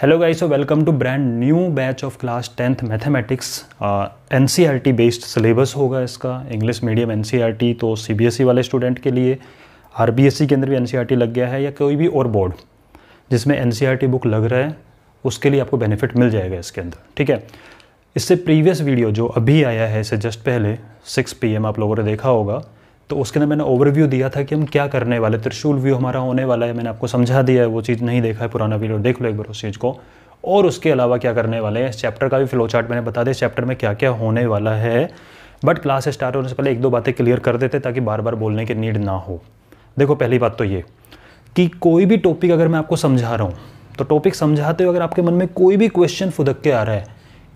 hello guys so welcome to brand new batch of class tenth mathematics एन based syllabus होगा इसका English medium N तो सी e वाले student के लिए आर e के अंदर भी एन e लग गया है या कोई भी और बोर्ड जिसमें एन बुक लग रहा है उसके लिए आपको बेनिफिट मिल जाएगा इसके अंदर ठीक है इससे प्रीवियस वीडियो जो अभी आया है इसे जस्ट पहले 6 पीएम आप लोगों ने देखा होगा तो उसके अंदर मैंने ओवरव्यू दिया था कि हम क्या करने वाले त्रिशूल व्यू हमारा होने वाला है मैंने आपको समझा दिया है वो चीज़ नहीं देखा है पुराना वीडियो देख लो एक बार उस चीज़ को और उसके अलावा क्या करने वाले हैं इस चैप्टर का भी फ्लो चार्ट मैंने बता दिया इस चैप्टर में क्या क्या होने वाला है बट क्लास स्टार्ट होने से पहले एक दो बातें क्लियर कर देते ताकि बार बार बोलने की नीड ना हो देखो पहली बात तो ये कि कोई भी टॉपिक अगर मैं आपको समझा रहा हूँ तो टॉपिक समझाते हुए अगर आपके मन में कोई भी क्वेश्चन फुदक के आ रहा है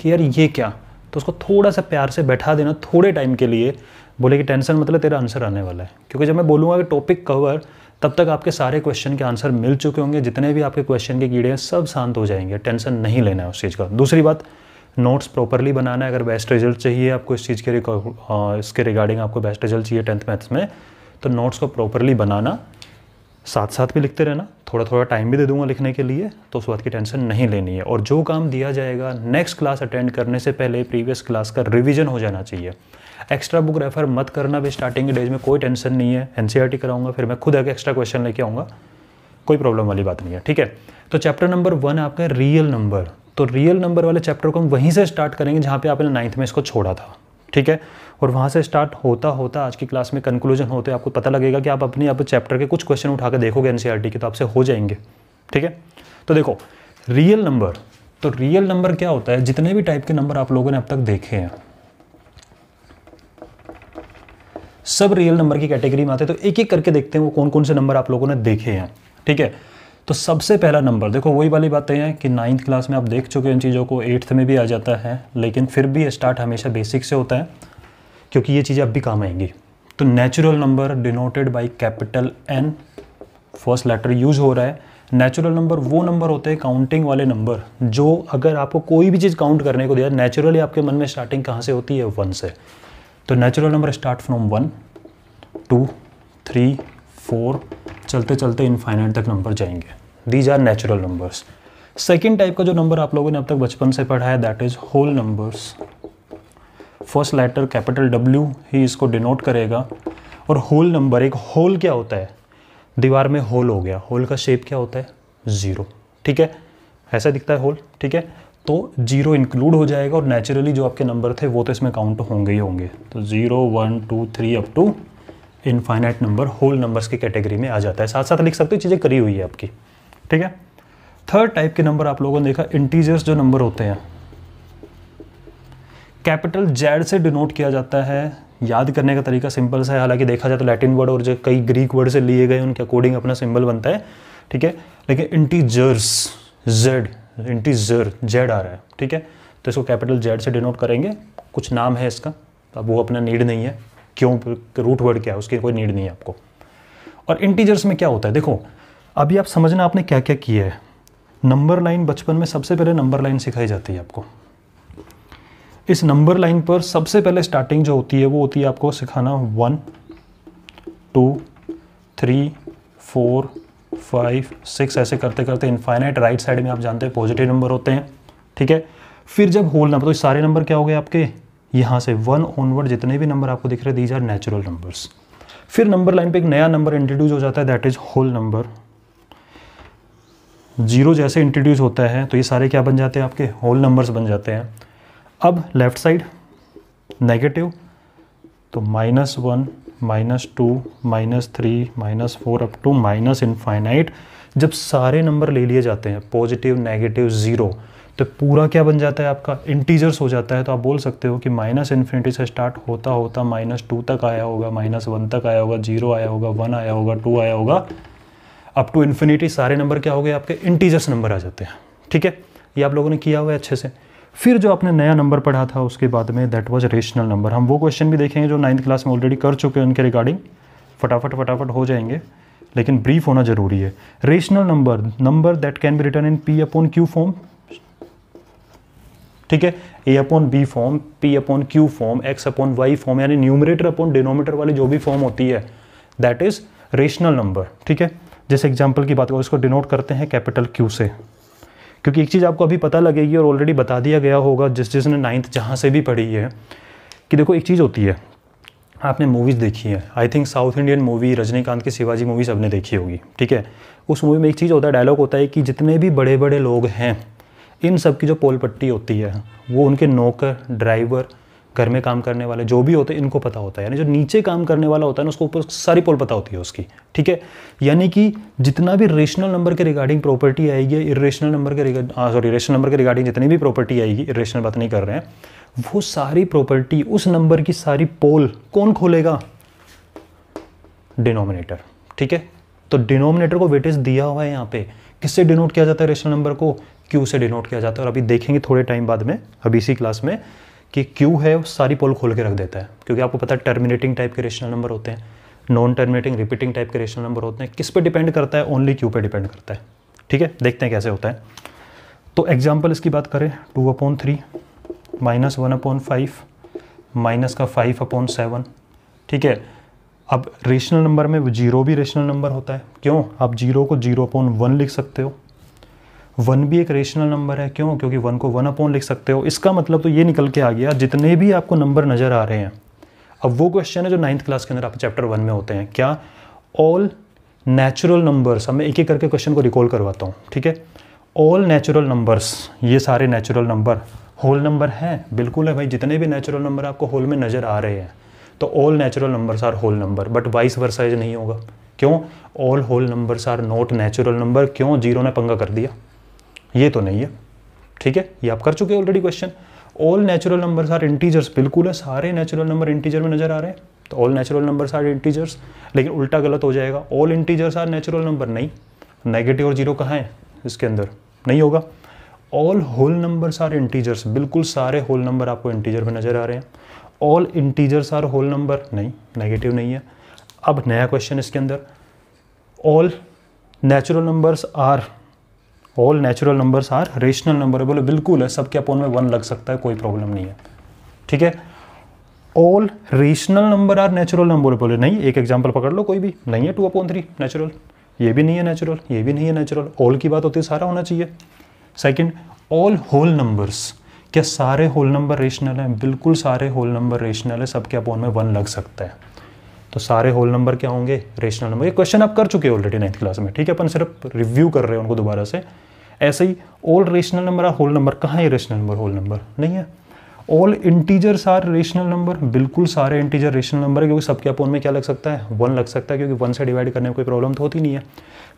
कि यार ये क्या तो उसको थोड़ा सा प्यार से बैठा देना थोड़े टाइम के लिए बोले कि टेंशन मतलब तेरा आंसर आने वाला है क्योंकि जब मैं बोलूँगा कि टॉपिक कवर तब तक आपके सारे क्वेश्चन के आंसर मिल चुके होंगे जितने भी आपके क्वेश्चन के कीड़े हैं सब शांत हो जाएंगे टेंशन नहीं लेना है उस चीज़ का दूसरी बात नोट्स प्रॉपरली बनाना है अगर बेस्ट रिजल्ट चाहिए आपको इस चीज़ के इसके रिगार्डिंग आपको बेस्ट रिजल्ट चाहिए टेंथ मैथ्स में तो नोट्स को प्रॉपरली बनाना साथ साथ भी लिखते रहना थोड़ा थोड़ा टाइम भी दे दूंगा लिखने के लिए तो उस बात की टेंशन नहीं लेनी है और जो काम दिया जाएगा नेक्स्ट क्लास अटेंड करने से पहले प्रीवियस क्लास का रिविज़न हो जाना चाहिए एक्स्ट्रा बुक रेफर मत करना भी स्टार्टिंग के डेज में कोई टेंशन नहीं है एन e कराऊंगा फिर मैं खुद एक एक्स्ट्रा क्वेश्चन लेके आऊँगा कोई प्रॉब्लम वाली बात नहीं है ठीक है तो चैप्टर नंबर वन आपका रियल नंबर तो रियल नंबर वाले चैप्टर को हम वहीं से स्टार्ट करेंगे जहाँ पे आपने नाइन्थ में इसको छोड़ा था ठीक है और वहाँ से स्टार्ट होता होता आज की क्लास में कंक्लूजन होते आपको पता लगेगा कि आप अपने आप चैप्टर के कुछ क्वेश्चन उठा के देखोगे एन e के तो आपसे हो जाएंगे ठीक है तो देखो रियल नंबर तो रियल नंबर क्या होता है जितने भी टाइप के नंबर आप लोगों ने अब तक देखे हैं सब रियल नंबर की कैटेगरी में आते हैं तो एक एक करके देखते हैं वो कौन कौन से नंबर आप लोगों ने देखे हैं ठीक है तो सबसे पहला नंबर देखो वही वाली बातें हैं कि नाइन्थ क्लास में आप देख चुके हैं इन चीज़ों को एट्थ में भी आ जाता है लेकिन फिर भी स्टार्ट हमेशा बेसिक से होता है क्योंकि ये चीज़ें अब भी काम आएंगी तो natural number denoted by capital N first letter use हो रहा है नेचुरल नंबर वो नंबर होते हैं काउंटिंग वाले नंबर जो अगर आपको कोई भी चीज़ काउंट करने को दिया नेचुरली आपके मन में स्टार्टिंग कहाँ से होती है वन से तो natural number start from one two three four चलते चलते इनफाइनाइट तक नंबर जाएंगे these are natural numbers second type का जो नंबर आप लोगों ने अब तक बचपन से पढ़ा है that is whole numbers first letter capital W ही इसको डिनोट करेगा और होल नंबर एक होल क्या होता है दीवार में होल हो गया होल का शेप क्या होता है ज़ीरो ठीक है ऐसा दिखता है होल ठीक है तो जीरो इंक्लूड हो जाएगा और नेचुरली जो आपके नंबर थे वो तो इसमें काउंट होंगे ही होंगे तो zero one two three up to infinite number whole numbers की कैटेगरी में आ जाता है साथ साथ लिख सकते हो चीज़ें करी हुई है आपकी ठीक है थर्ड टाइप के नंबर आप लोगों ने देखा इंटीजर्स जो नंबर होते हैं कैपिटल जेड से डिनोट किया जाता है याद करने का तरीका सिंपल सा है हालांकि देखा जाए तो लैटिन वर्ड और जो कई ग्रीक वर्ड से लिए गए उनके अकॉर्डिंग अपना सिंबल बनता है ठीक है लेकिन इंटीजर्स जेड इंटीजर जेड आ रहा है ठीक है तो इसको कैपिटल जेड से डिनोट करेंगे कुछ नाम है इसका अब वो अपना नीड नहीं है क्यों रूट वर्ड क्या है उसकी कोई नीड नहीं है आपको और इंटीजर्स में क्या होता है देखो अभी आप समझना आपने क्या क्या किया है नंबर लाइन बचपन में सबसे पहले नंबर लाइन सिखाई जाती है आपको इस नंबर लाइन पर सबसे पहले स्टार्टिंग जो होती है वो होती है आपको सिखाना one two three four five six ऐसे करते करते इन्फाइनाइट राइट साइड में आप जानते हैं पॉजिटिव नंबर होते हैं ठीक है फिर जब होल नंबर तो सारे नंबर क्या हो गए आपके यहाँ से वन ऑनवर्ड जितने भी नंबर आपको दिख रहे दीज आर नेचुरल नंबर्स फिर नंबर लाइन पे एक नया नंबर इंट्रोड्यूस हो जाता है that is whole number zero जैसे इंट्रोड्यूस होता है तो ये सारे क्या बन जाते हैं आपके होल नंबर्स बन जाते हैं अब लेफ्ट साइड नेगेटिव तो minus one minus two minus three minus four up to minus infinite जब सारे नंबर ले लिए जाते हैं पॉजिटिव नेगेटिव ज़ीरो तो पूरा क्या बन जाता है आपका इंटीजर्स हो जाता है तो आप बोल सकते हो कि माइनस इन्फिनिटी से स्टार्ट होता होता माइनस टू तक आया होगा माइनस वन तक आया होगा जीरो आया होगा वन आया होगा टू आया होगा अप टू इन्फिनिटी सारे नंबर क्या हो गए आपके इंटीजर्स नंबर आ जाते हैं ठीक है ये आप लोगों ने किया हुआ है अच्छे से फिर जो आपने नया नंबर पढ़ा था उसके बाद में दैट वाज रेशनल नंबर हम वो क्वेश्चन भी देखेंगे जो नाइन्थ क्लास में ऑलरेडी कर चुके हैं उनके रिगार्डिंग फटाफट फटाफट हो जाएंगे लेकिन ब्रीफ होना जरूरी है rational number number that can be written in P upon Q form ठीक है A upon B form P upon Q form X upon Y form यानी न्यूमरेटर अपॉन डिनोमीटर वाली जो भी फॉर्म होती है दैट इज रेशनल नंबर ठीक है जैसे एग्जाम्पल की बात करो इसको डिनोट करते हैं कैपिटल क्यू से क्योंकि एक चीज़ आपको अभी पता लगेगी और ऑलरेडी बता दिया गया होगा जिस जिसने नाइन्थ जहाँ से भी पढ़ी है कि देखो एक चीज़ होती है आपने मूवीज़ देखी है I think South Indian movie Rajinikanth की शिवाजी मूवी सबने देखी होगी ठीक है उस मूवी में एक चीज़ होता है डायलॉग होता है कि जितने भी बड़े बड़े लोग हैं इन सब की जो पोल पट्टी होती है वो उनके नौकर ड्राइवर घर में काम करने वाले जो भी होते हैं इनको पता होता है यानी जो नीचे काम करने वाला होता है ना उसको ऊपर सारी पोल पता होती है उसकी ठीक है यानी कि जितना भी रेशनल नंबर के रिगार्डिंग प्रॉपर्टी आएगी इरेशनल नंबर के सॉरी रेशनल नंबर के रिगार्डिंग जितनी भी प्रॉपर्टी आएगी इरेशनल बात नहीं कर रहे हैं वो सारी प्रॉपर्टी उस नंबर की सारी पोल कौन खोलेगा डिनोमिनेटर ठीक है तो डिनोमिनेटर को वेटेज दिया हुआ है यहाँ पे किससे डिनोट किया जाता है रेशनल नंबर को क्यू से डिनोट किया जाता है और अभी देखेंगे थोड़े टाइम बाद में अभी इसी क्लास में कि क्यू है वो सारी पोल खोल के रख देता है क्योंकि आपको पता है टर्मिनेटिंग टाइप के रेशनल नंबर होते हैं नॉन टर्मिनेटिंग रिपीटिंग टाइप के रेशनल नंबर होते हैं किस पे डिपेंड करता है ओनली क्यू पे डिपेंड करता है ठीक है देखते हैं कैसे होता है तो एग्जाम्पल इसकी बात करें two upon three minus one upon five minus का फाइव अपॉन सेवन ठीक है अब रेशनल नंबर में जीरो भी रेशनल नंबर होता है क्यों आप जीरो को जीरो अपॉन वन लिख सकते हो वन भी एक रेशनल नंबर है क्यों क्योंकि वन को वन अपॉन लिख सकते हो इसका मतलब तो ये निकल के आ गया जितने भी आपको नंबर नज़र आ रहे हैं अब वो क्वेश्चन है जो नाइन्थ क्लास के अंदर आप चैप्टर वन में होते हैं क्या ऑल नेचुरल नंबर्स अब मैं एक एक करके क्वेश्चन को रिकॉल करवाता हूँ ठीक है ऑल नेचुरल नंबर्स ये सारे नेचुरल नंबर होल नंबर हैं बिल्कुल है भाई जितने भी नेचुरल नंबर आपको होल में नज़र आ रहे हैं तो all natural numbers are whole number but vice versa नहीं होगा क्यों all whole numbers are not natural number क्यों जीरो ने पंगा कर दिया ये तो नहीं है ठीक है ये आप कर चुके हैं already question all natural number are integers बिल्कुल है सारे नेचुरल नंबर इंटीजर में नजर आ रहे हैं तो all natural number are integers लेकिन उल्टा गलत हो जाएगा all integers are natural number नहीं नेगेटिव और जीरो कहाँ है इसके अंदर नहीं होगा all whole number are integers बिल्कुल सारे होल नंबर आपको इंटीजर में नजर आ रहे हैं all integers are whole number नहीं नेगेटिव नहीं है अब नया क्वेश्चन इसके अंदर all natural numbers are all natural numbers are rational number बोले बिल्कुल है सबके अपोन में वन लग सकता है कोई प्रॉब्लम नहीं है ठीक है all rational number are natural number बोले नहीं एक एग्जाम्पल पकड़ लो कोई भी नहीं है टू अपॉन थ्री नेचुरल ये भी नहीं है नेचुरल ये भी नहीं है नेचुरल ऑल की बात होती है सारा होना चाहिए सेकेंड ऑल होल नंबर्स क्या सारे होल नंबर रेशनल हैं बिल्कुल सारे होल नंबर रेशनल है सबके अपॉन में वन लग सकता है तो सारे होल नंबर क्या होंगे रेशनल नंबर ये क्वेश्चन आप कर चुके हो ऑलरेडी नाइन्थ क्लास में ठीक है अपन सिर्फ रिव्यू कर रहे हैं उनको दोबारा से ऐसे ही all rational number are whole number कहाँ है रेशनल नंबर होल नंबर नहीं है all integers are rational number बिल्कुल सारे इंटीजर रेशनल नंबर है क्योंकि सबके अपोन में क्या लग सकता है वन लग सकता है क्योंकि वन से डिवाइड करने में कोई प्रॉब्लम तो होती नहीं है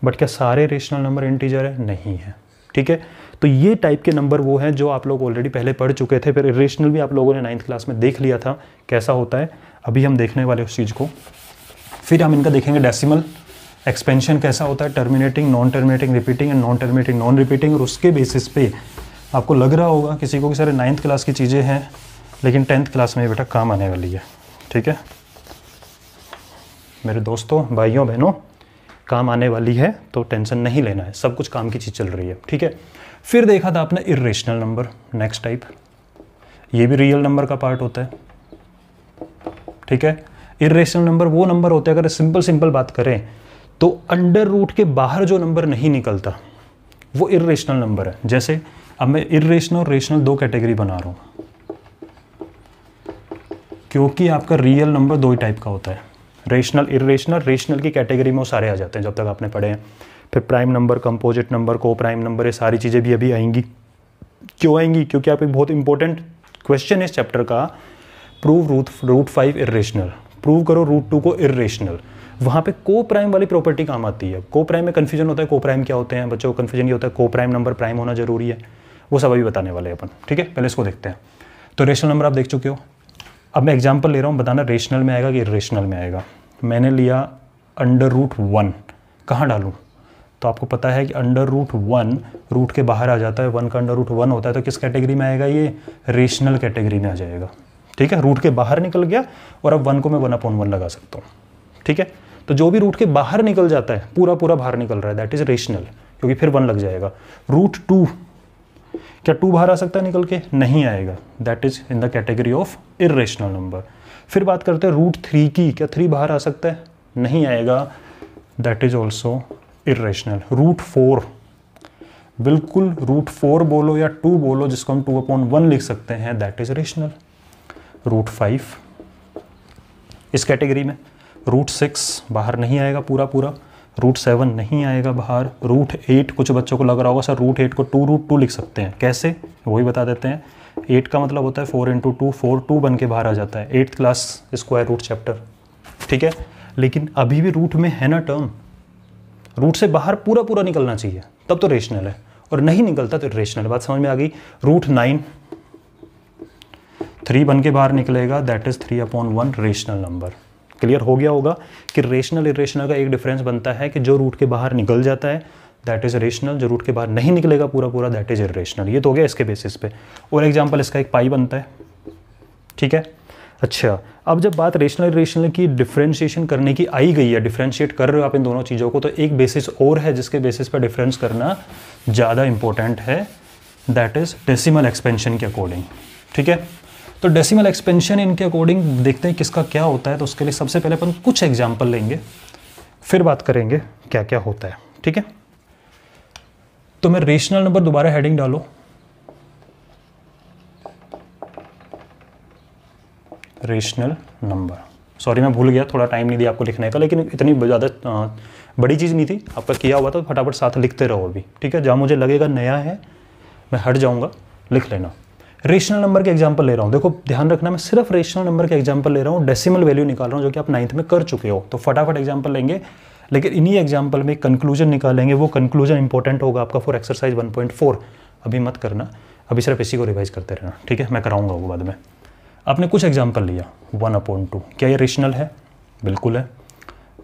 बट क्या सारे रेशनल नंबर इंटीजर है नहीं है ठीक है तो ये टाइप के नंबर वो हैं जो आप लोग ऑलरेडी पहले पढ़ चुके थे फिर रेशनल भी आप लोगों ने नाइन्थ क्लास में देख लिया था कैसा होता है अभी हम देखने वाले उस चीज़ को फिर हम इनका देखेंगे डेसिमल एक्सपेंशन कैसा होता है terminating non terminating repeating and non terminating non repeating और उसके बेसिस पे आपको लग रहा होगा किसी को कि सर नाइन्थ क्लास की चीज़ें हैं लेकिन टेंथ क्लास में बेटा काम आने वाली है ठीक है मेरे दोस्तों भाइयों बहनों काम आने वाली है तो टेंशन नहीं लेना है सब कुछ काम की चीज़ चल रही है ठीक है फिर देखा था आपने इरेशनल नंबर नेक्स्ट टाइप ये भी रियल नंबर का पार्ट होता है ठीक है इेशनल नंबर वो नंबर होते हैं अगर सिंपल सिंपल बात करें तो अंडर रूट के बाहर जो नंबर नहीं निकलता वो इेशनल नंबर है जैसे अब मैं इेशनल और रेशनल दो कैटेगरी बना रहा हूँ क्योंकि आपका रियल नंबर दो ही टाइप का होता है रेशनल इेशनल रेशनल की कैटेगरी में वो सारे आ जाते हैं जब तक आपने पढ़े हैं फिर प्राइम नंबर कंपोजिट नंबर को प्राइम नंबर ये सारी चीज़ें भी अभी आएंगी क्यों आएंगी क्योंकि आप एक बहुत इंपॉर्टेंट क्वेश्चन इस चैप्टर का prove root root five irrational prove करो रूट टू को इरेशनल वहाँ पे को प्राइम वाली प्रॉपर्टी काम आती है को प्राइम में कन्फ्यूजन होता है को प्राइम क्या होते हैं बच्चों को कन्फ्यूजन ये होता है को प्राइम नंबर प्राइम होना जरूरी है वो सब अभी बताने वाले हैं अपन ठीक है पहले इसको देखते हैं तो रेशनल नंबर आप देख चुके हो अब मैं एग्जाम्पल ले रहा हूँ बताना रेशनल में आएगा कि रेशनल में आएगा मैंने लिया अंडर रूट वन कहाँ डालूँ तो आपको पता है कि अंडर रूट वन रूट के बाहर आ जाता है वन का अंडर रूट वन होता है तो किस कैटेगरी में आएगा ये रेशनल कैटेगरी में आ जाएगा ठीक है रूट के बाहर निकल गया और अब वन को मैं वन अपॉन वन लगा सकता हूँ ठीक है तो जो भी रूट के बाहर निकल जाता है पूरा पूरा बाहर निकल रहा है दैट इज़ रेशनल क्योंकि फिर वन लग जाएगा रूट टू क्या टू बाहर आ सकता है निकल के नहीं आएगा that is in the category of irrational number फिर बात करते हैं रूट थ्री की क्या थ्री बाहर आ सकता है नहीं आएगा that is also rational root four बिल्कुल रूट फोर बोलो या टू बोलो जिसको हम टू अपॉन वन लिख सकते हैं that is rational root five इस कैटेगरी में रूट सिक्स बाहर नहीं आएगा पूरा पूरा रूट सेवन नहीं आएगा बाहर रूट एट कुछ बच्चों को लग रहा होगा सर रूट एट को टू रूट टू लिख सकते हैं कैसे वही बता देते हैं एट का मतलब होता है four into two four two बन के बाहर आ जाता है eighth class square root chapter ठीक है लेकिन अभी भी रूट में है ना टर्म रूट से बाहर पूरा पूरा निकलना चाहिए तब तो रेशनल है और नहीं निकलता तो रेशनल बात समझ में आ गई रूट नाइन थ्री बन के बाहर निकलेगा that is three upon one rational number clear हो गया होगा कि रेशनल इरेशनल का एक डिफरेंस बनता है कि जो रूट के बाहर निकल जाता है दैट इज़ रेशनल जो रूट के बाहर नहीं निकलेगा पूरा पूरा दैट इज़ इरेशनल ये तो हो गया इसके बेसिस पे और एग्जाम्पल इसका एक पाई बनता है ठीक है अच्छा अब जब बात रेशनल इेशनल की डिफ्रेंशिएशन करने की आई गई है डिफ्रेंशिएट कर रहे हो आप इन दोनों चीज़ों को तो एक बेसिस और है जिसके बेसिस पर डिफरेंस करना ज़्यादा इंपॉर्टेंट है दैट इज़ डेसिमल एक्सपेंशन के अकॉर्डिंग ठीक है तो डेसिमल एक्सपेंशन इनके अकॉर्डिंग देखते हैं किसका क्या होता है तो उसके लिए सबसे पहले अपन कुछ एग्जाम्पल लेंगे फिर बात करेंगे क्या क्या होता है ठीक है तो मैं रेशनल नंबर दोबारा हेडिंग डालो रेशनल नंबर सॉरी मैं भूल गया थोड़ा टाइम नहीं दिया आपको लिखने का लेकिन इतनी ज़्यादा बड़ी चीज़ नहीं थी आपका किया हुआ था तो फटाफट साथ लिखते रहो अभी ठीक है जहाँ मुझे लगेगा नया है मैं हट जाऊँगा लिख लेना रेशनल नंबर के एग्जाम्पल ले रहा हूँ देखो ध्यान रखना मैं सिर्फ रेशनल नंबर के एग्जाम्पल ले रहा हूँ डेसिमल वैल्यू निकाल रहा हूँ जो कि आप नाइन्थ में कर चुके हो तो फटाफट एग्जाम्पल लेंगे लेकिन इन्हीं एग्जाम्पल में कंक्लूजन निकालेंगे वो कंक्लूजन इंपॉर्टेंट होगा आपका फॉर एक्सरसाइज फोर अभी मत करना अभी सिर्फ इसी को रिवाइज करते रहना ठीक है मैं कराऊंगा वो बाद में आपने कुछ एग्जाम्पल लिया वन अपॉइंट टू क्या ये रेशनल है बिल्कुल है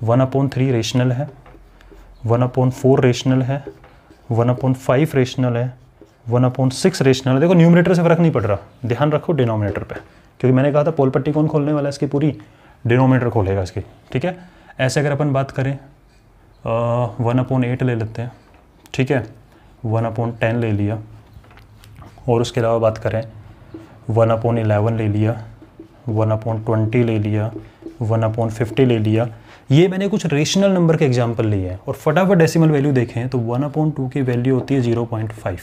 वन अपॉइंट थ्री रेशनल है वन अपॉइंट फोर रेशनल है वन अपॉइंट फाइव रेशनल है वन अपॉइंट सिक्स रेशनल देखो न्यूमिनेटर से फर्क नहीं पड़ रहा ध्यान रखो डिनोमिनेटर पे क्योंकि मैंने कहा था पोल पट्टी कौन खोलने वाला है इसकी पूरी डिनोमिनेटर खोलेगा इसकी ठीक है ऐसे अगर अपन बात करें वन अपॉन एट ले लेते हैं ठीक है वन अपॉन टेन ले लिया और उसके अलावा बात करें वन अपॉन एलेवन ले लिया वन अपॉन ट्वेंटी ले लिया वन अपॉन फिफ्टी ले लिया ये मैंने कुछ रेशनल नंबर के एग्जाम्पल लिए हैं और फटाफट डेसिमल वैल्यू देखें तो वन अपॉन टू की वैल्यू होती है zero point five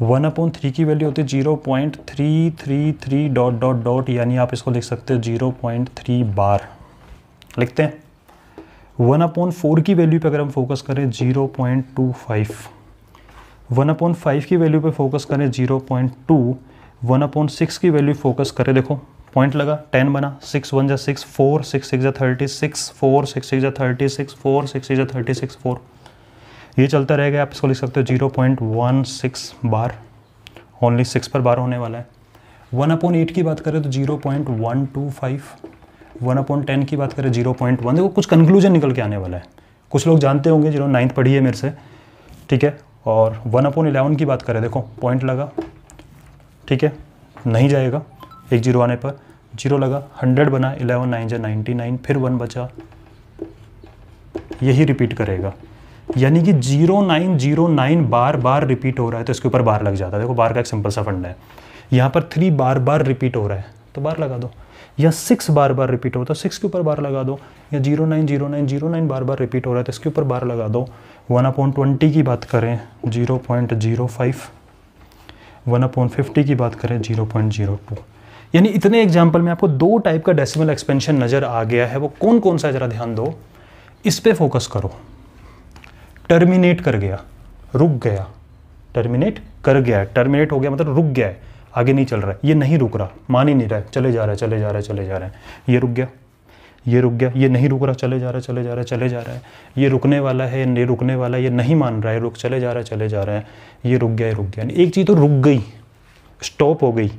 one upon three की वैल्यू होती है zero point three three three dot dot dot यानी आप इसको लिख सकते हो जीरो पॉइंट थ्री बार लिखते हैं वन अपॉन फोर की वैल्यू पे अगर हम फोकस करें zero point two five one upon five की वैल्यू पे फोकस करें zero point two one upon six की वैल्यू फोकस करें देखो पॉइंट लगा टेन बना सिक्स वन जा सिक्स फोर सिक्स सिक्स जा thirty six four six six जा thirty six four six six जा थर्टी सिक्स फोर ये चलता रहेगा आप इसको लिख सकते हो जीरो पॉइंट वन सिक्स बार ओनली सिक्स पर बार होने वाला है वन अपॉन एट की बात करें तो zero point one two five one upon ten की बात करें जीरो पॉइंट वन देखो कुछ कंक्लूजन निकल के आने वाला है कुछ लोग जानते होंगे जिन्होंने नाइन्थ पढ़ी है मेरे से ठीक है और वन अपॉन इलेवन की बात करें देखो पॉइंट लगा ठीक है नहीं जाएगा एक जीरो आने पर जीरो लगा हंड्रेड बना इलेवन नाइन जै नाइन्टी नाइन फिर वन बचा यही रिपीट करेगा यानी कि जीरो नाइन जीरो नाइन बार बार रिपीट हो रहा है तो इसके ऊपर बार लग जाता है देखो बार का एक सिंपल सा फंड है यहाँ पर थ्री बार बार रिपीट हो रहा है तो बार लगा दो या सिक्स बार बार रिपीट हो रहा है तो सिक्स के ऊपर बार लगा दो या zero nine zero nine zero nine बार बार रिपीट हो रहा है तो इसके ऊपर बार लगा दो वन अपॉइंट ट्वेंटी की बात करें zero point zero five one upon fifty की बात करें जीरो पॉइंट जीरो टू यानी इतने एग्जाम्पल में आपको दो टाइप का डेसिमल एक्सपेंशन नज़र आ गया है वो कौन कौन सा ज़रा ध्यान दो इस पर फोकस करो टर्मिनेट कर गया रुक गया टर्मिनेट कर गया टर्मिनेट हो गया मतलब रुक गया है आगे नहीं चल रहा है ये नहीं रुक रहा मान ही नहीं रहा है चले जा रहा है चले जा रहा है चले जा रहे हैं ये रुक गया ये रुक गया ये नहीं रुक रहा चले जा रहा है चले जा रहा है चले जा रहा है ये रुकने वाला है ये रुकने वाला है ये नहीं मान रहा है रुक चले जा रहा है चले जा रहे हैं ये रुक गया ये रुक गया एक चीज़ तो रुक गई स्टॉप हो गई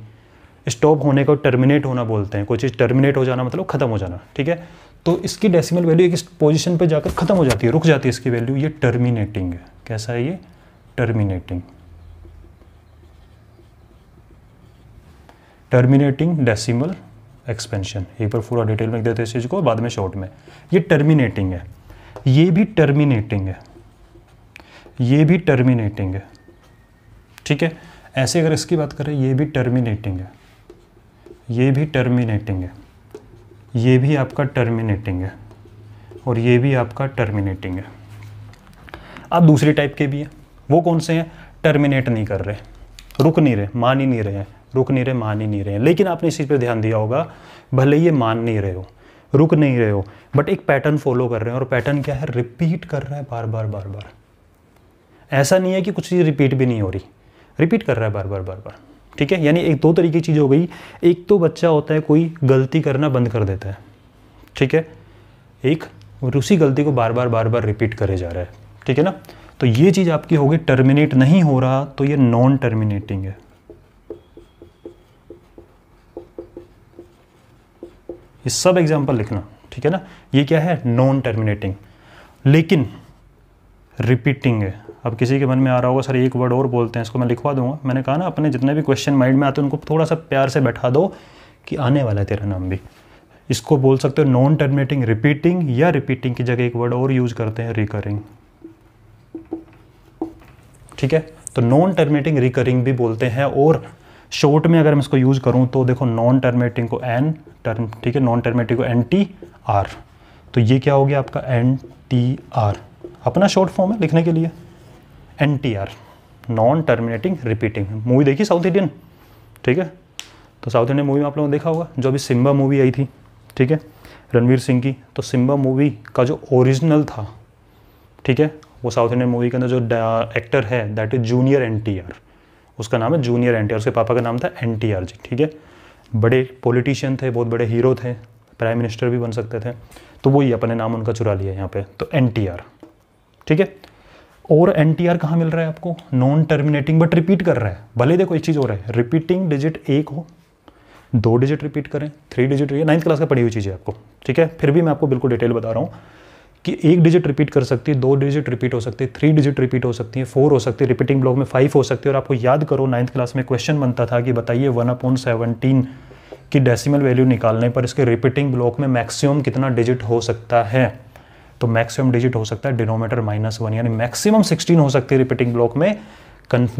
स्टॉप होने का टर्मिनेट होना बोलते हैं कोई चीज़ टर्मिनेट हो जाना मतलब ख़त्म हो जाना ठीक है तो इसकी डेसिमल वैल्यू एक पोजिशन पर जाकर ख़त्म हो जाती है रुक जाती है इसकी वैल्यू ये टर्मिनेटिंग है कैसा है ये टर्मिनेटिंग टर्मिनेटिंग डेसिमल एक्सपेंशन एक बार पूरा डिटेल में देते हैं इस चीज़ को बाद में शॉर्ट में ये टर्मिनेटिंग है ये भी टर्मिनेटिंग है ये भी टर्मिनेटिंग है ठीक है ऐसे अगर इसकी बात करें ये भी टर्मिनेटिंग है ये भी टर्मिनेटिंग है ये भी आपका टर्मिनेटिंग है और ये भी आपका टर्मिनेटिंग है अब दूसरी टाइप के भी हैं वो कौन से हैं टर्मिनेट नहीं कर रहे रुक नहीं रहे मान ही नहीं रहे हैं रुक नहीं रहे मान ही नहीं रहे हैं लेकिन आपने इस चीज़ पर ध्यान दिया होगा भले ये मान नहीं रहे हो रुक नहीं रहे हो बट एक पैटर्न फॉलो कर रहे हैं और पैटर्न क्या है रिपीट कर रहा है बार बार बार बार ऐसा नहीं है कि कुछ चीज़ रिपीट भी नहीं हो रही रिपीट कर रहा है बार बार बार बार ठीक है यानी एक दो तरीके की चीज़ हो गई एक तो बच्चा होता है कोई गलती करना बंद कर देता है ठीक है एक और उसी गलती को बार बार बार बार रिपीट करे जा रहा है ठीक है ना तो ये चीज़ आपकी होगी टर्मिनेट नहीं हो रहा तो ये नॉन टर्मिनेटिंग है ये सब एग्जाम्पल लिखना ठीक है ना ये क्या है नॉन टर्मिनेटिंग लेकिन रिपीटिंग है अब किसी के मन में आ रहा होगा सर एक वर्ड और बोलते हैं इसको मैं लिखवा दूंगा मैंने कहा ना अपने जितने भी क्वेश्चन माइंड में आते हैं उनको थोड़ा सा प्यार से बैठा दो कि आने वाला है तेरा नाम भी इसको बोल सकते हो नॉन टर्मिनेटिंग रिपीटिंग या रिपीटिंग की जगह एक वर्ड और यूज करते हैं रिकरिंग ठीक है तो नॉन टर्मिनेटिंग रिकरिंग भी बोलते हैं और शॉर्ट में अगर मैं इसको यूज़ करूँ तो देखो नॉन टर्मिनेटिंग को एन टर्म ठीक है नॉन टर्मेटिंग को एन टी आर तो ये क्या हो गया आपका एन टी आर अपना शॉर्ट फॉर्म है लिखने के लिए N T R non terminating repeating movie देखी साउथ इंडियन ठीक है तो साउथ इंडियन मूवी में आप लोगों ने देखा होगा जो अभी सिम्बा मूवी आई थी ठीक है रणवीर सिंह की तो सिम्बा मूवी का जो ओरिजिनल था ठीक है वो साउथ इंडियन मूवी के अंदर जो एक्टर है that is junior N T R उसका नाम है जूनियर एन टी आर उसके पापा का नाम था एन टी आर जी ठीक है बड़े पॉलिटिशियन थे बहुत बड़े हीरो थे प्राइम मिनिस्टर भी बन सकते थे तो वही अपने नाम उनका चुरा लिया यहाँ पे तो एन टी आर ठीक है और एन टी आर कहाँ मिल रहा है आपको नॉन टर्मिनेटिंग बट रिपीट कर रहा है भले देखो एक चीज़ हो रहा है रिपीटिंग डिजिट एक हो दो डिजिट रिपीट करें थ्री डिजिट ये नाइन्थ क्लास का पढ़ी हुई चीज़ है आपको ठीक है फिर भी मैं आपको बिल्कुल डिटेल बता रहा हूँ कि एक डिजिट रिपीट कर सकती है दो डिजिट रिपीट हो सकती है थ्री डिजिट रिपीट हो सकती है फोर हो सकती है रिपीटिंग ब्लॉक में फाइव हो सकती है और आपको याद करो नाइन्थ क्लास में क्वेश्चन बनता था कि बताइए वन अपॉन सेवनटीन की डेसिमल वैल्यू निकालने पर इसके रिपीटिंग ब्लॉक में मैक्सिमम कितना डिजिट हो सकता है तो मैक्सिमम डिजिट हो सकता है डिनोमीटर माइनस वन यानी मैक्सिमम सिक्सटीन हो सकती है रिपीटिंग ब्लॉक में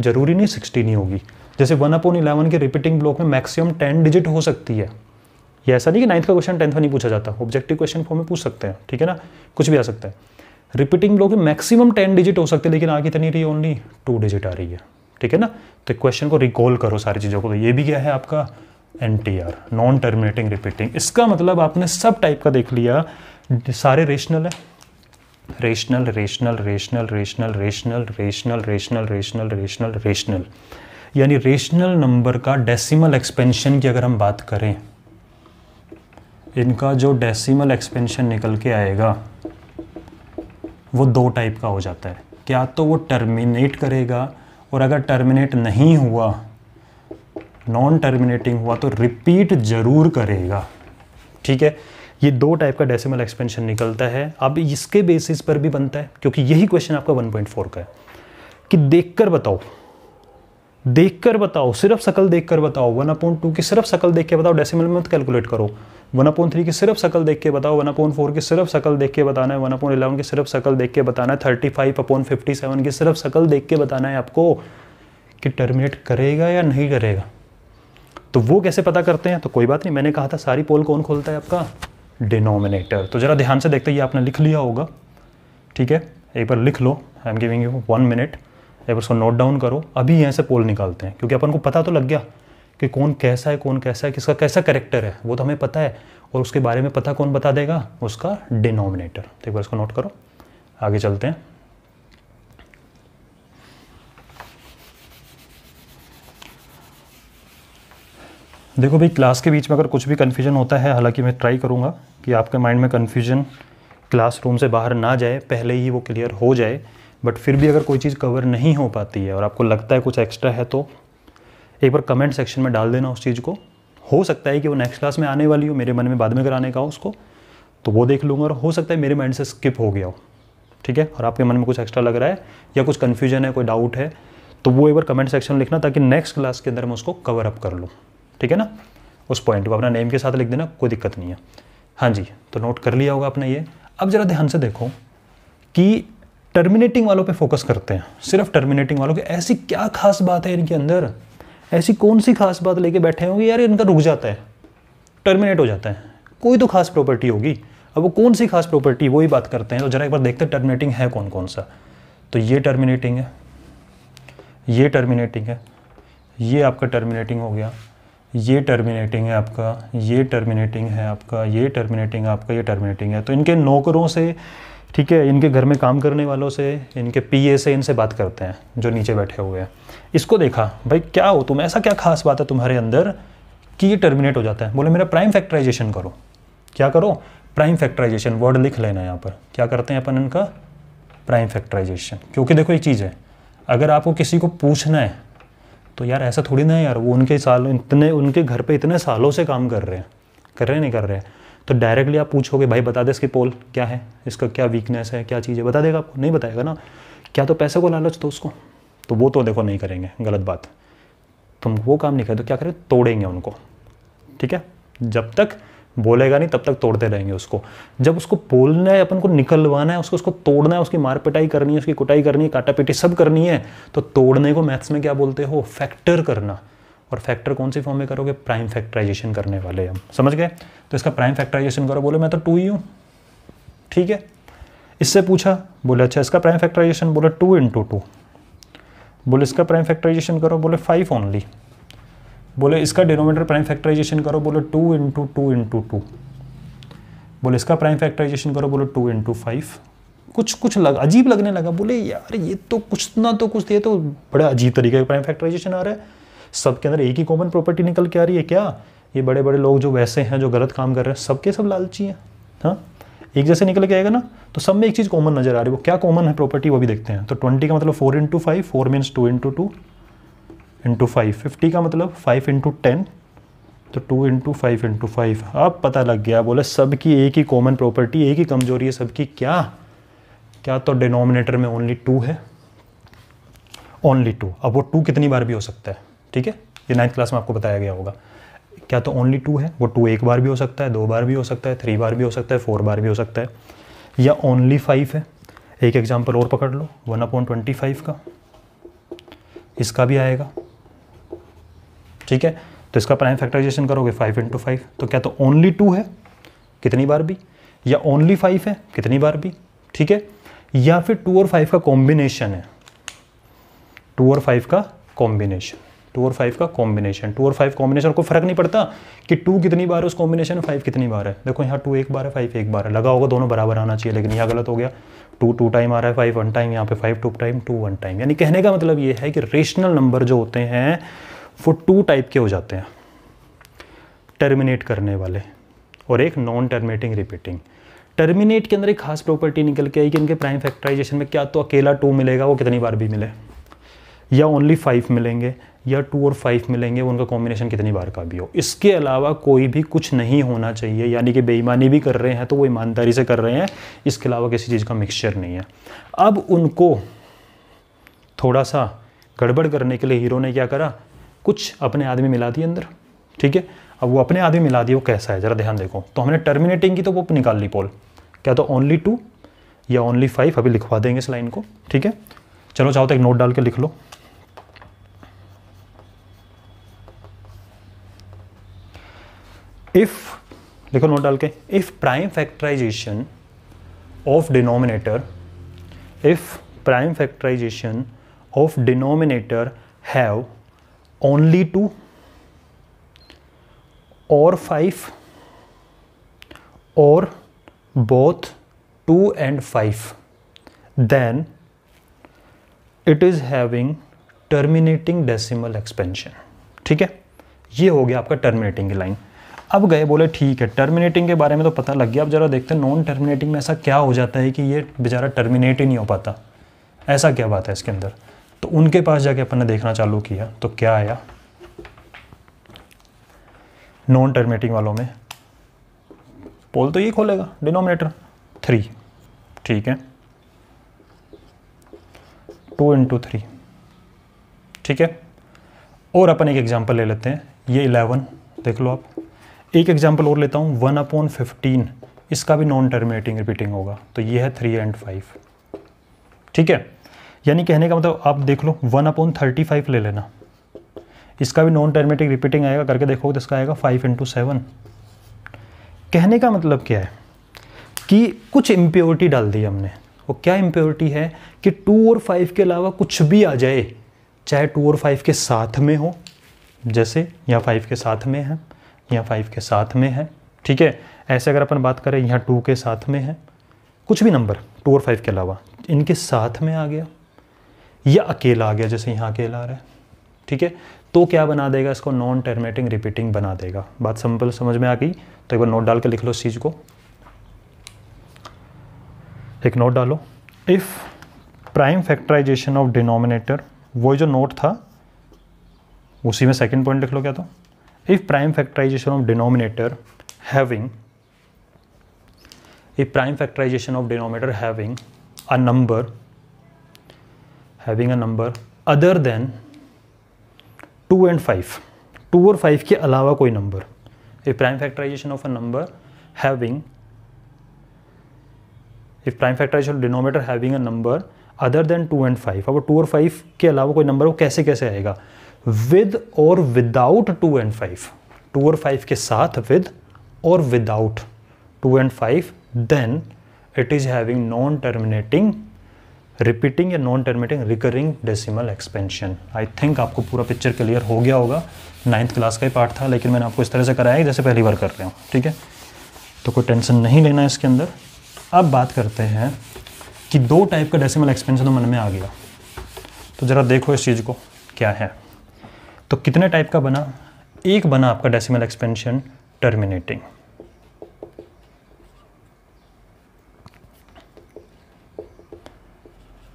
जरूरी नहीं सिक्सटीन ही होगी जैसे वन अपॉन इलेवन के रिपीटिंग ब्लॉक में मैक्सिमम टेन डिजिट हो सकती है ये ऐसा नहीं कि नाइन्थ का क्वेश्चन टेंथ में नहीं पूछा जाता ऑब्जेक्टिव क्वेश्चन फॉर्म में पूछ सकते हैं ठीक है ना कुछ भी आ सकता है रिपीटिंग ब्लॉक में मैक्सिमम टेन डिजिट हो सकते हैं लेकिन आ कितनी रही है ओनली टू डिजिट आ रही है ठीक है ना तो क्वेश्चन को रिकॉल करो सारी चीज़ों को तो ये भी क्या है आपका एन नॉन टर्मिनेटिंग रिपीटिंग इसका मतलब आपने सब टाइप का देख लिया सारे रेशनल है rational rational rational rational rational rational rational rational rational rational यानी रेशनल नंबर का डेसिमल एक्सपेंशन की अगर हम बात करें इनका जो डेसिमल एक्सपेंशन निकल के आएगा वो दो टाइप का हो जाता है क्या तो वो टर्मिनेट करेगा और अगर टर्मिनेट नहीं हुआ नॉन टर्मिनेटिंग हुआ तो रिपीट ज़रूर करेगा ठीक है ये दो टाइप का डेसिमल एक्सपेंशन निकलता है अब इसके बेसिस पर भी बनता है क्योंकि यही क्वेश्चन आपका 1.4 का है कि देखकर बताओ देखकर बताओ सिर्फ सकल देखकर बताओ वन अपॉइंट टू की सिर्फ सकल देख के बताओ डेसिमल में मत कैलकुलेट करो वन अपॉइंट थ्री की सिर्फ सकल देख के बताओ वन अपॉइंट फोर की सिर्फ सकल देख के बताना है वन अपॉइंट इलेवन की सिर्फ सकल देख के बताना है thirty five upon fifty seven की सिर्फ सकल देख के बताना है आपको कि टर्मिनेट करेगा या नहीं करेगा तो वो कैसे पता करते हैं तो कोई बात नहीं मैंने कहा था सारी पोल कौन खोलता है आपका डिनोमिनेटर तो ज़रा ध्यान से देखते ये आपने लिख लिया होगा ठीक है एक बार लिख लो I am giving you one minute एक बार उसको नोट डाउन करो अभी यहाँ से पोल निकालते हैं क्योंकि अपन को पता तो लग गया कि कौन कैसा है कौन कैसा है किसका कैसा करेक्टर है वो तो हमें पता है और उसके बारे में पता कौन बता देगा उसका डिनोमिनेटर तो एक बार उसको नोट करो आगे चलते हैं देखो भाई क्लास के बीच में अगर कुछ भी कन्फ्यूजन होता है हालांकि मैं ट्राई करूँगा कि आपके माइंड में कन्फ्यूजन रूम से बाहर ना जाए पहले ही वो क्लियर हो जाए बट फिर भी अगर कोई चीज़ कवर नहीं हो पाती है और आपको लगता है कुछ एक्स्ट्रा है तो एक बार कमेंट सेक्शन में डाल देना उस चीज़ को हो सकता है कि वो नेक्स्ट क्लास में आने वाली हो मेरे मन में बाद में कराने का हो उसको तो वो देख लूँगा और हो सकता है मेरे माइंड से स्किप हो गया हो ठीक है और आपके मन में कुछ एक्स्ट्रा लग रहा है या कुछ कन्फ्यूजन है कोई डाउट है तो वो एक बार कमेंट सेक्शन लिखना ताकि नेक्स्ट क्लास के अंदर मैं उसको कवर अप कर लूँ ठीक है ना उस पॉइंट को अपना नेम के साथ लिख देना कोई दिक्कत नहीं है हाँ जी तो नोट कर लिया होगा आपने ये अब ज़रा ध्यान से देखो कि टर्मिनेटिंग वालों पे फोकस करते हैं सिर्फ टर्मिनेटिंग वालों की ऐसी क्या खास बात है इनके अंदर ऐसी कौन सी खास बात लेके बैठे होंगे यार इनका रुक जाता है टर्मिनेट हो जाता है कोई तो खास प्रॉपर्टी होगी अब वो कौन सी खास प्रॉपर्टी वही बात करते हैं तो जरा एक बार देखते हैं टर्मिनेटिंग है कौन कौन सा तो ये टर्मिनेटिंग है ये टर्मिनेटिंग है ये आपका टर्मिनेटिंग हो गया ये टर्मिनेटिंग है आपका ये टर्मिनेटिंग है आपका ये टर्मिनेटिंग है आपका ये टर्मिनेटिंग है तो इनके नौकरों से ठीक है इनके घर में काम करने वालों से इनके पीए से इनसे बात करते हैं जो नीचे बैठे हुए हैं इसको देखा भाई क्या हो तुम ऐसा क्या खास बात है तुम्हारे अंदर कि ये टर्मिनेट हो जाता है बोले मेरा प्राइम फैक्टराइजेशन करो क्या करो प्राइम फैक्टराइजेशन वर्ड लिख लेना यहाँ पर क्या करते हैं अपन इनका प्राइम फैक्टराइजेशन क्योंकि देखो एक चीज़ है अगर आपको किसी को पूछना है तो यार ऐसा थोड़ी ना है यार वो उनके साल इतने उनके घर पे इतने सालों से काम कर रहे हैं कर रहे हैं नहीं कर रहे हैं तो डायरेक्टली आप पूछोगे भाई बता दे इसकी पोल क्या है इसका क्या वीकनेस है क्या चीज़ है बता देगा आपको नहीं बताएगा ना क्या तो पैसे को लालच दो उसको तो वो तो देखो नहीं करेंगे गलत बात तुम वो काम नहीं करें तो क्या करें तोड़ेंगे उनको ठीक है जब तक बोलेगा नहीं तब तक तोड़ते रहेंगे उसको जब उसको बोलना है अपन को निकलवाना है उसको उसको तोड़ना है उसकी मार पिटाई करनी है उसकी कुटाई करनी है काटा पिटी सब करनी है तो तोड़ने को मैथ्स में क्या बोलते हो फैक्टर करना और फैक्टर कौन सी फॉर्म में करोगे प्राइम फैक्टराइजेशन करने वाले हम समझ गए तो इसका प्राइम फैक्टराइजेशन करो बोले मैं तो टू ही हूँ ठीक है इससे पूछा बोले अच्छा इसका प्राइम फैक्टराइजेशन बोले टू इंटू टू बोले इसका प्राइम फैक्टराइजेशन करो बोले फाइव ओनली बोले इसका डिनोमीटर प्राइम फैक्टराइजेशन करो बोले two into two into two बोले इसका प्राइम फैक्टराइजेशन करो बोले टू इंटू फाइव कुछ कुछ लग अजीब लगने लगा बोले यार ये तो कुछ ना तो कुछ ये तो बड़ा अजीब तरीके का प्राइम फैक्टराइजेशन आ रहा है सबके अंदर एक ही कॉमन प्रॉपर्टी निकल के आ रही है क्या ये बड़े बड़े लोग जो वैसे हैं जो गलत काम कर रहे हैं सबके सब लालची हैं हाँ एक जैसे निकल के आएगा ना तो सब में एक चीज़ कॉमन नजर आ रही है वो क्या कॉमन है प्रॉपर्टी वो भी देखते हैं तो ट्वेंटी का मतलब four into five four means two into two into five fifty का मतलब फाइव इंटू टेन तो two into five into five अब पता लग गया बोले सबकी एक ही कॉमन प्रॉपर्टी एक ही कमजोरी है सबकी क्या क्या तो डिनोमिनेटर में ओनली टू है ओनली टू अब वो टू कितनी बार भी हो सकता है ठीक है ये नाइन्थ क्लास में आपको बताया गया होगा क्या तो ओनली टू है वो टू एक बार भी हो सकता है दो बार भी हो सकता है थ्री बार भी हो सकता है फोर बार भी हो सकता है या ओनली फाइव है एक एग्जाम्पल और पकड़ लो वन अपॉइंट ट्वेंटी फाइव का इसका भी आएगा ठीक है तो इसका प्राइम फैक्टराइजेशन करोगे फाइव इंटू फाइव तो क्या तो ओनली टू है कितनी बार भी या ओनली फाइव है कितनी बार भी ठीक है या फिर टू और फाइव का कॉम्बिनेशन है टू और फाइव का कॉम्बिनेशन टू और फाइव का कॉम्बिनेशन टू और फाइव कॉम्बिनेशन कोई फर्क नहीं पड़ता कि टू कितनी बार है उस कॉम्बिनेशन में फाइव कितनी बार है देखो यहाँ टू एक बार है फाइव एक बार है लगा होगा दोनों बराबर आना चाहिए लेकिन यहाँ गलत हो गया टू टू टाइम आ रहा है फाइव वन टाइम यहाँ पे five two time two one time यानी कहने का मतलब ये है कि रेशनल नंबर जो होते हैं वो टू टाइप के हो जाते हैं टर्मिनेट करने वाले और एक नॉन टर्मिनेटिंग रिपीटिंग टर्मिनेट के अंदर एक खास प्रॉपर्टी निकल के आई कि इनके प्राइम फैक्टराइजेशन में क्या तो अकेला टू मिलेगा वो कितनी बार भी मिले या ओनली फाइव मिलेंगे या टू और फाइव मिलेंगे उनका कॉम्बिनेशन कितनी बार का भी हो इसके अलावा कोई भी कुछ नहीं होना चाहिए यानी कि बेईमानी भी कर रहे हैं तो वो ईमानदारी से कर रहे हैं इसके अलावा किसी चीज़ का मिक्सचर नहीं है अब उनको थोड़ा सा गड़बड़ करने के लिए हीरो ने क्या करा कुछ अपने आदमी मिला दिए अंदर ठीक है अब वो अपने आदमी मिला दिए वो कैसा है ज़रा ध्यान देखो तो हमने टर्मिनेटिंग की तो वो निकाल ली पोल क्या तो ओनली टू या ओनली फाइव अभी लिखवा देंगे इस लाइन को ठीक है चलो चाहो तो एक नोट डाल के लिख लो इफ़ लिखो नोट डाल के if prime factorization of denominator if prime factorization of denominator have only two और फाइव और both two and five then it is having terminating decimal expansion ठीक है ये हो गया आपका टर्मिनेटिंग लाइन अब गए बोले ठीक है टर्मिनेटिंग के बारे में तो पता लग गया अब जरा देखते हैं नॉन टर्मिनेटिंग में ऐसा क्या हो जाता है कि ये बेचारा टर्मिनेट ही नहीं हो पाता ऐसा क्या बात है इसके अंदर तो उनके पास जाके अपन ने देखना चालू किया तो क्या आया नॉन टर्मिनेटिंग वालों में पोल तो ये खोलेगा डिनोमिनेटर थ्री ठीक है टू इंटू थ्री ठीक है और अपन एक एग्जांपल ले लेते हैं ये इलेवन देख लो आप एक एग्जांपल और लेता हूँ वन अपॉन फिफ्टीन इसका भी नॉन टर्मिनेटिंग रिपीटिंग होगा तो ये है थ्री एंड फाइव ठीक है यानी कहने का मतलब आप देख लो वन अपॉन थर्टी फाइव ले लेना इसका भी नॉन टर्मेटिक रिपीटिंग आएगा करके देखोगे तो इसका आएगा फाइव इंटू सेवन कहने का मतलब क्या है कि कुछ इम्प्योरिटी डाल दी हमने वो क्या इम्प्योरिटी है कि टू और फाइव के अलावा कुछ भी आ जाए चाहे टू और फाइव के साथ में हो जैसे यहाँ फाइव के साथ में है या फाइव के साथ में है ठीक है ऐसे अगर अपन बात करें यहाँ टू के साथ में है कुछ भी नंबर टू और फाइव के अलावा इनके साथ में आ गया या अकेला आ गया जैसे यहाँ अकेला आ रहा है ठीक है तो क्या बना देगा इसको नॉन टर्मेटिंग रिपीटिंग बना देगा बात सिंपल समझ में आ गई तो एक बार नोट डाल के लिख लो इस चीज़ को एक नोट डालो if prime factorization of denominator वो जो नोट था उसी में सेकेंड पॉइंट लिख लो क्या तो if prime factorization of denominator having if prime factorization of denominator having a number having a number other than two and five two और फाइव के अलावा कोई number if prime factorization of a number having if prime factorization denominator having a number other than two and five अब two और five के अलावा कोई number वो कैसे कैसे आएगा विद और without two and five two और फाइव के साथ विद और without two and five then it is having non terminating repeating या non terminating recurring decimal expansion I think आपको पूरा पिक्चर क्लियर हो गया होगा नाइन्थ क्लास का ही पार्ट था लेकिन मैंने आपको इस तरह से कराया जैसे पहली बार कर रहे हो ठीक है तो कोई टेंशन नहीं लेना इसके अंदर अब बात करते हैं कि दो टाइप का डेसिमल एक्सपेंशन तो मन में आ गया तो ज़रा देखो इस चीज़ को क्या है तो कितने टाइप का बना एक बना आपका डेसिमल एक्सपेंशन टर्मिनेटिंग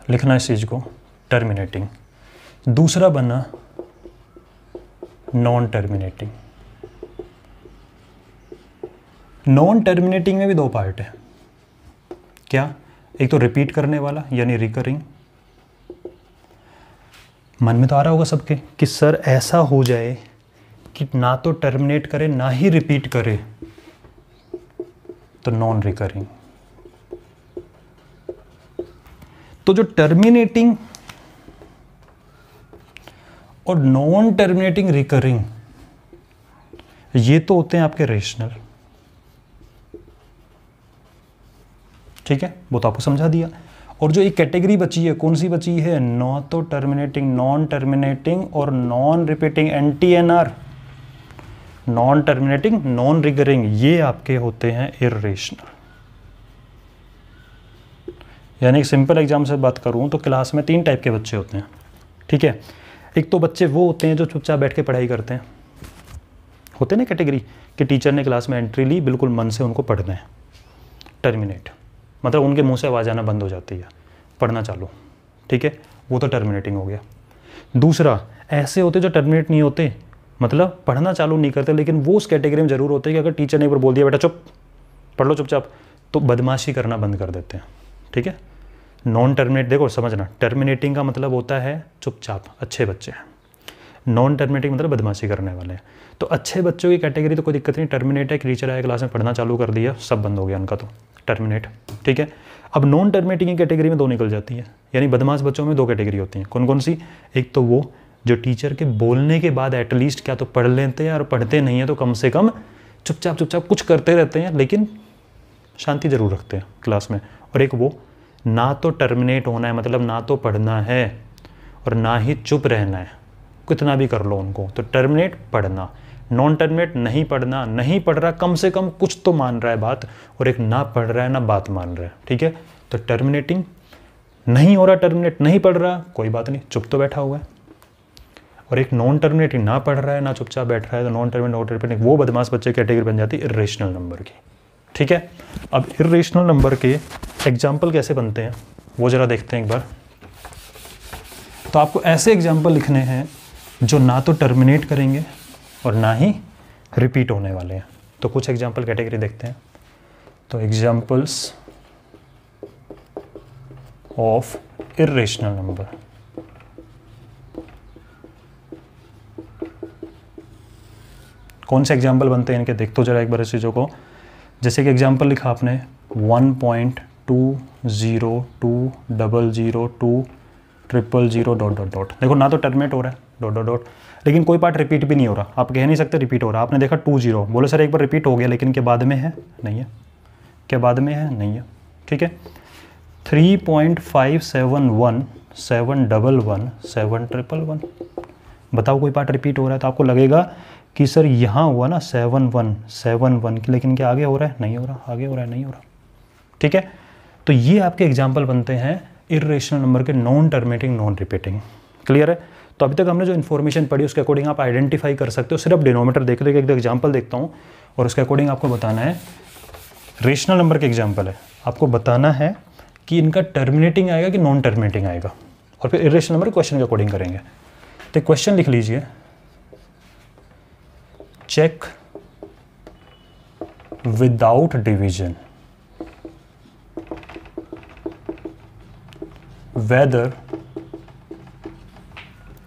लिखना इस चीज़ को टर्मिनेटिंग दूसरा बना नॉन टर्मिनेटिंग नॉन टर्मिनेटिंग में भी दो पार्ट है क्या एक तो रिपीट करने वाला यानी रिकरिंग मन में तो आ रहा होगा सबके कि सर ऐसा हो जाए कि ना तो टर्मिनेट करे ना ही रिपीट करे तो नॉन रिकरिंग तो जो टर्मिनेटिंग और नॉन टर्मिनेटिंग रिकरिंग ये तो होते हैं आपके रेशनल ठीक है वो तो आपको समझा दिया और जो एक कैटेगरी बची है कौन सी बची है नॉ तो टर्मिनेटिंग नॉन टर्मिनेटिंग और non repeating N T N R non terminating non recurring ये आपके होते हैं इरेशनल यानी एक सिंपल एग्जाम से बात करूँ तो क्लास में तीन टाइप के बच्चे होते हैं ठीक है एक तो बच्चे वो होते हैं जो चुपचाप बैठ के पढ़ाई करते हैं होते ना कैटेगरी कि टीचर ने क्लास में एंट्री ली बिल्कुल मन से उनको पढ़ना है टर्मिनेट मतलब उनके मुंह से आवाज़ आना बंद हो जाती है पढ़ना चालू ठीक है वो तो टर्मिनेटिंग हो गया दूसरा ऐसे होते जो टर्मिनेट नहीं होते मतलब पढ़ना चालू नहीं करते लेकिन वो उस कैटेगरी में ज़रूर होते कि अगर टीचर ने एक बार बोल दिया बेटा चुप पढ़ लो चुपचाप तो बदमाशी करना बंद कर देते हैं ठीक है नॉन टर्मिनेट देखो समझना टर्मिनेटिंग का मतलब होता है चुपचाप अच्छे बच्चे हैं नॉन टर्मिनेटिंग मतलब बदमाशी करने वाले हैं तो अच्छे बच्चों की कैटेगरी तो कोई दिक्कत नहीं टर्मिनेट है टीचर आया क्लास में पढ़ना चालू कर दिया सब बंद हो गया उनका तो टर्मिनेट ठीक है अब नॉन टर्मिनेटिंग की कैटेगरी में दो निकल जाती है यानी बदमाश बच्चों में दो कैटेगरी होती हैं कौन कौन सी एक तो वो जो टीचर के बोलने के बाद एटलीस्ट क्या तो पढ़ लेते हैं और पढ़ते नहीं हैं तो कम से कम चुपचाप चुपचाप कुछ करते रहते हैं लेकिन शांति जरूर रखते हैं क्लास में और एक वो ना तो टर्मिनेट होना है मतलब ना तो पढ़ना है और ना ही चुप रहना है कितना भी कर लो उनको तो टर्मिनेट पढ़ना नॉन टर्मिनेट नहीं पढ़ना नहीं पढ़ रहा कम से कम कुछ तो मान रहा है बात और एक ना पढ़ रहा है ना बात मान रहा है ठीक है तो टर्मिनेटिंग नहीं हो रहा टर्मिनेट नहीं पढ़ रहा कोई बात नहीं चुप तो बैठा हुआ है और एक नॉन टर्मिनेटिंग ना पढ़ रहा है ना चुपचाप बैठ रहा है तो नॉन टर्मिनेट नॉन टर्मिनेट वो बदमाश बच्चे कैटेगरी बन जाती है रेशनल नंबर की ठीक है अब इेशनल नंबर के एग्जाम्पल कैसे बनते हैं वो ज़रा देखते हैं एक बार तो आपको ऐसे एग्जाम्पल लिखने हैं जो ना तो टर्मिनेट करेंगे और ना ही रिपीट होने वाले हैं तो कुछ एग्जाम्पल कैटेगरी देखते हैं तो एग्जाम्पल्स ऑफ इेशनल नंबर कौन से एग्जाम्पल बनते हैं इनके देखते हो जरा एक बार चीज़ों को जैसे कि एग्जाम्पल लिखा आपने one point two zero two double zero two triple zero dot dot dot देखो ना तो टर्मिनेट हो रहा है डॉट डॉट डॉट लेकिन कोई पार्ट रिपीट भी नहीं हो रहा आप कह नहीं सकते रिपीट हो रहा आपने देखा टू ज़ीरो बोले सर एक बार रिपीट हो गया लेकिन क्या बाद में है नहीं है क्या बाद में है नहीं है ठीक है three point five seven one seven double one seven triple one बताओ कोई पार्ट रिपीट हो रहा है तो आपको लगेगा कि सर यहाँ हुआ ना सेवन वन सेवन वन की लेकिन क्या आगे हो रहा है नहीं हो रहा आगे हो रहा है नहीं हो रहा ठीक है तो ये आपके एग्जाम्पल बनते हैं इरेशनल नंबर के non terminating non repeating clear है तो अभी तक हमने जो इन्फॉर्मेशन पढ़ी उसके अकॉर्डिंग आप आइडेंटिफाई कर सकते हो सिर्फ डिनोमीटर देख लो एक एग्जाम्पल देखता हूँ और उसके अकॉर्डिंग आपको बताना है रेशनल नंबर के एग्जाम्पल है आपको बताना है कि इनका टर्मिनेटिंग आएगा कि नॉन टर्मिनेटिंग आएगा और फिर इरेशनल नंबर क्वेश्चन के अकॉर्डिंग करेंगे तो क्वेश्चन लिख लीजिए check without division whether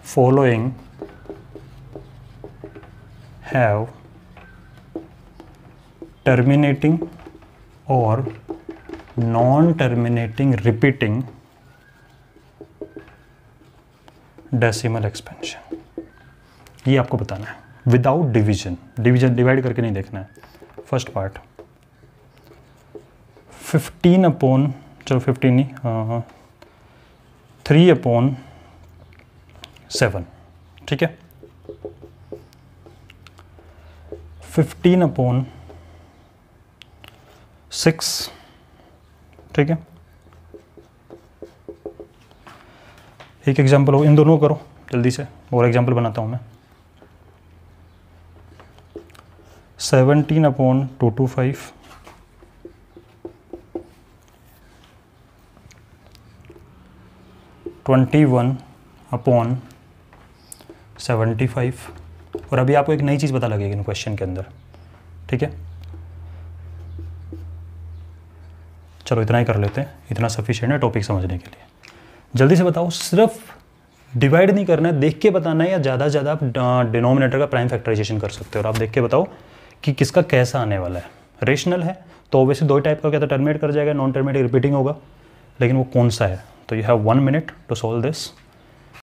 following have terminating और non terminating repeating decimal expansion ये आपको बताना है विदाउट डिवीजन डिवीजन डिवाइड करके नहीं देखना है फर्स्ट पार्ट 15 अपॉन चलो 15 नहीं थ्री अपॉन सेवन ठीक है 15 अपॉन सिक्स ठीक है एक एग्जांपल हो इन दोनों करो जल्दी से और एग्जांपल बनाता हूँ मैं seventeen upon two two five twenty one upon seventy five और अभी आपको एक नई चीज़ पता लगेगी इन क्वेश्चन के अंदर ठीक है चलो इतना ही कर लेते हैं इतना सफिशियंट है टॉपिक समझने के लिए जल्दी से बताओ सिर्फ डिवाइड नहीं करना है देख के बताना है या ज़्यादा से ज़्यादा आप डिनोमिनेटर का प्राइम फैक्टराइजेशन कर सकते हो और आप देख के बताओ कि किसका कैसा आने वाला है रेशनल है तो ऑब्वियसली दो टाइप का क्या था टर्मिनेट कर जाएगा नॉन टर्मिनेट रिपीटिंग होगा लेकिन वो कौन सा है तो you have one minute to solve this